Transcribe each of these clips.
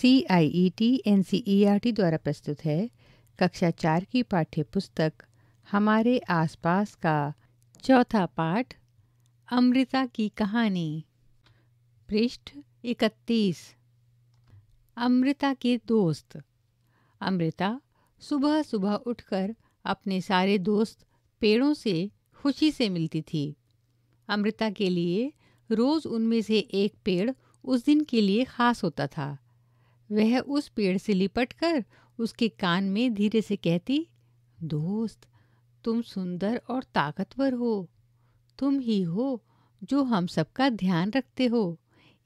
C I E T N C E R T द्वारा प्रस्तुत है कक्षा चार की पाठ्य पुस्तक हमारे आसपास का चौथा पाठ अमृता की कहानी पृष्ठ इकतीस अमृता के दोस्त अमृता सुबह सुबह उठकर अपने सारे दोस्त पेड़ों से खुशी से मिलती थी अमृता के लिए रोज़ उनमें से एक पेड़ उस दिन के लिए ख़ास होता था वह उस पेड़ से लिपट कर उसके कान में धीरे से कहती दोस्त तुम सुंदर और ताकतवर हो तुम ही हो जो हम सबका ध्यान रखते हो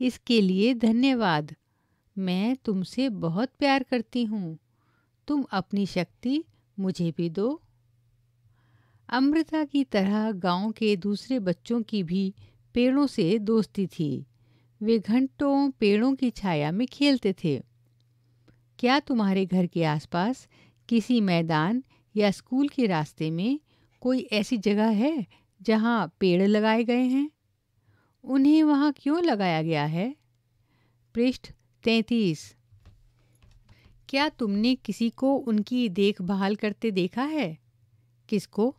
इसके लिए धन्यवाद मैं तुमसे बहुत प्यार करती हूँ तुम अपनी शक्ति मुझे भी दो अमृता की तरह गांव के दूसरे बच्चों की भी पेड़ों से दोस्ती थी वे घंटों पेड़ों की छाया में खेलते थे क्या तुम्हारे घर के आसपास किसी मैदान या स्कूल के रास्ते में कोई ऐसी जगह है जहाँ पेड़ लगाए गए हैं उन्हें वहाँ क्यों लगाया गया है पृष्ठ तैतीस क्या तुमने किसी को उनकी देखभाल करते देखा है किसको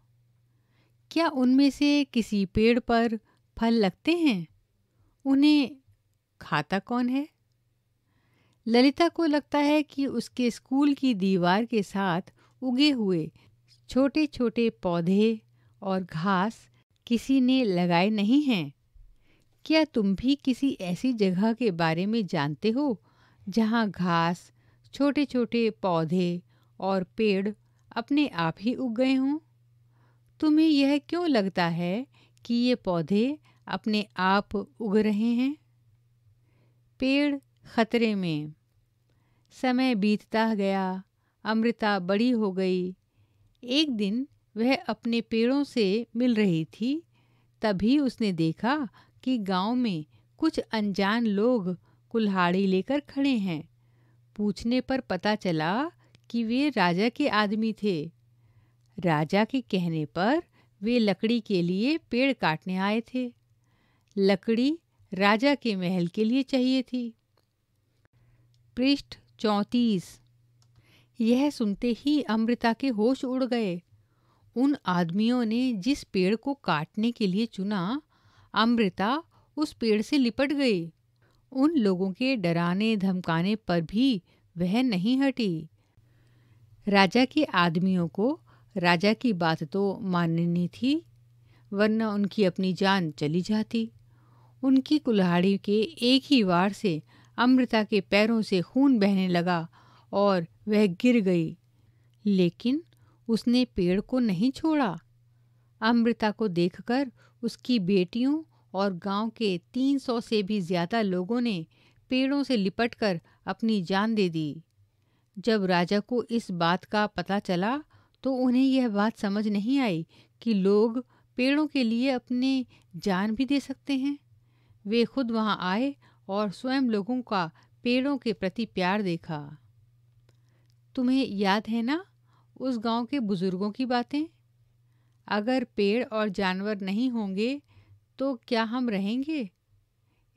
क्या उनमें से किसी पेड़ पर फल लगते हैं उन्हें खाता कौन है ललिता को लगता है कि उसके स्कूल की दीवार के साथ उगे हुए छोटे छोटे पौधे और घास किसी ने लगाए नहीं हैं क्या तुम भी किसी ऐसी जगह के बारे में जानते हो जहाँ घास छोटे छोटे पौधे और पेड़ अपने आप ही उग गए हों तुम्हें यह क्यों लगता है कि ये पौधे अपने आप उग रहे हैं पेड़ खतरे में समय बीतता गया अमृता बड़ी हो गई एक दिन वह अपने पेड़ों से मिल रही थी तभी उसने देखा कि गांव में कुछ अनजान लोग कुल्हाड़ी लेकर खड़े हैं पूछने पर पता चला कि वे राजा के आदमी थे राजा के कहने पर वे लकड़ी के लिए पेड़ काटने आए थे लकड़ी राजा के महल के लिए चाहिए थी पृष्ठ चौंतीस यह सुनते ही अमृता के होश उड़ गए उन आदमियों ने जिस पेड़ को काटने के लिए चुना अमृता उस पेड़ से लिपट गई उन लोगों के डराने धमकाने पर भी वह नहीं हटी राजा के आदमियों को राजा की बात तो माननी थी वरना उनकी अपनी जान चली जाती उनकी कुल्हाड़ी के एक ही वार से अमृता के पैरों से खून बहने लगा और वह गिर गई लेकिन उसने पेड़ को नहीं छोड़ा अमृता को देखकर उसकी बेटियों और गांव के 300 से भी ज़्यादा लोगों ने पेड़ों से लिपटकर अपनी जान दे दी जब राजा को इस बात का पता चला तो उन्हें यह बात समझ नहीं आई कि लोग पेड़ों के लिए अपने जान भी दे सकते हैं वे खुद वहां आए और स्वयं लोगों का पेड़ों के प्रति प्यार देखा तुम्हें याद है ना उस गांव के बुज़ुर्गों की बातें अगर पेड़ और जानवर नहीं होंगे तो क्या हम रहेंगे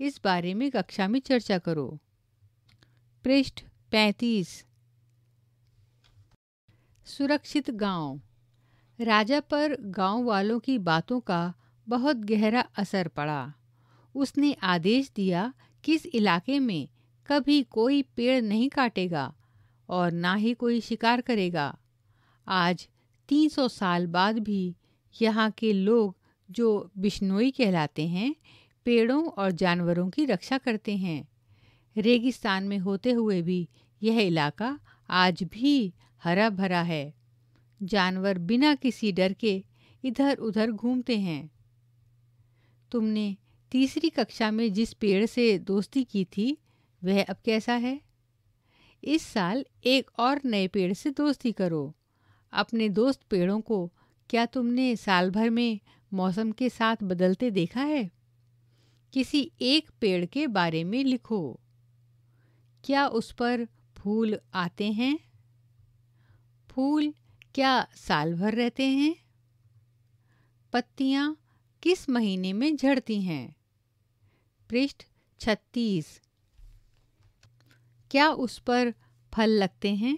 इस बारे में कक्षा में चर्चा करो पृष्ठ पैंतीस सुरक्षित गांव राजा पर गांव वालों की बातों का बहुत गहरा असर पड़ा उसने आदेश दिया किस इलाके में कभी कोई पेड़ नहीं काटेगा और ना ही कोई शिकार करेगा आज 300 साल बाद भी यहाँ के लोग जो बिश्नोई कहलाते हैं पेड़ों और जानवरों की रक्षा करते हैं रेगिस्तान में होते हुए भी यह इलाका आज भी हरा भरा है जानवर बिना किसी डर के इधर उधर घूमते हैं तुमने तीसरी कक्षा में जिस पेड़ से दोस्ती की थी वह अब कैसा है इस साल एक और नए पेड़ से दोस्ती करो अपने दोस्त पेड़ों को क्या तुमने साल भर में मौसम के साथ बदलते देखा है किसी एक पेड़ के बारे में लिखो क्या उस पर फूल आते हैं फूल क्या साल भर रहते हैं पत्तियाँ किस महीने में झड़ती हैं पृष्ठ छत्तीस क्या उस पर फल लगते हैं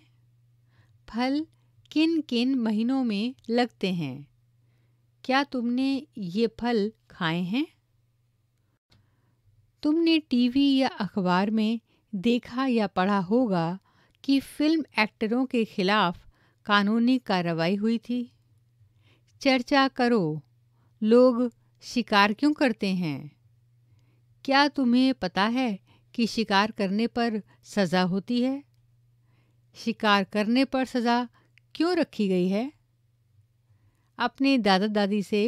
फल किन किन महीनों में लगते हैं क्या तुमने ये फल खाए हैं तुमने टीवी या अखबार में देखा या पढ़ा होगा कि फिल्म एक्टरों के खिलाफ कानूनी कार्रवाई हुई थी चर्चा करो लोग शिकार क्यों करते हैं क्या तुम्हें पता है कि शिकार करने पर सज़ा होती है शिकार करने पर सज़ा क्यों रखी गई है अपने दादा दादी से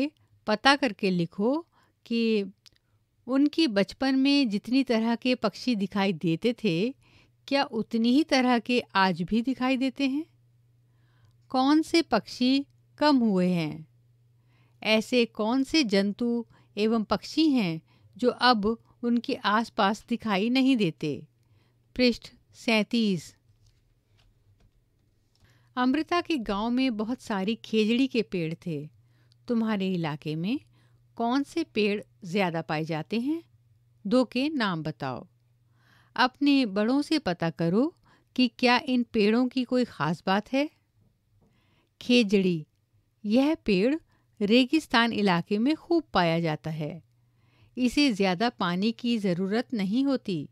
पता करके लिखो कि उनकी बचपन में जितनी तरह के पक्षी दिखाई देते थे क्या उतनी ही तरह के आज भी दिखाई देते हैं कौन से पक्षी कम हुए हैं ऐसे कौन से जंतु एवं पक्षी हैं जो अब उनके आसपास दिखाई नहीं देते पृष्ठ सैतीस अमृता के गांव में बहुत सारी खेजड़ी के पेड़ थे तुम्हारे इलाके में कौन से पेड़ ज़्यादा पाए जाते हैं दो के नाम बताओ अपने बड़ों से पता करो कि क्या इन पेड़ों की कोई ख़ास बात है खेजड़ी यह पेड़ रेगिस्तान इलाके में खूब पाया जाता है इसे ज़्यादा पानी की ज़रूरत नहीं होती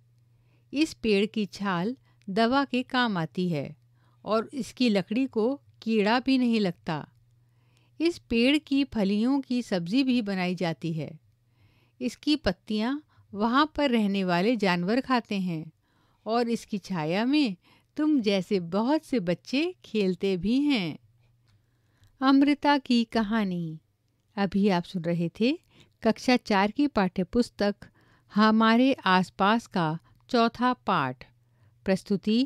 इस पेड़ की छाल दवा के काम आती है और इसकी लकड़ी को कीड़ा भी नहीं लगता इस पेड़ की फलियों की सब्जी भी बनाई जाती है इसकी पत्तियाँ वहाँ पर रहने वाले जानवर खाते हैं और इसकी छाया में तुम जैसे बहुत से बच्चे खेलते भी हैं अमृता की कहानी अभी आप सुन रहे थे कक्षा चार की पाठ्यपुस्तक हमारे आसपास का चौथा पाठ प्रस्तुति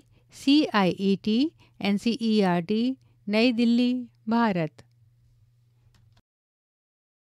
C I E T N C E R T नई दिल्ली भारत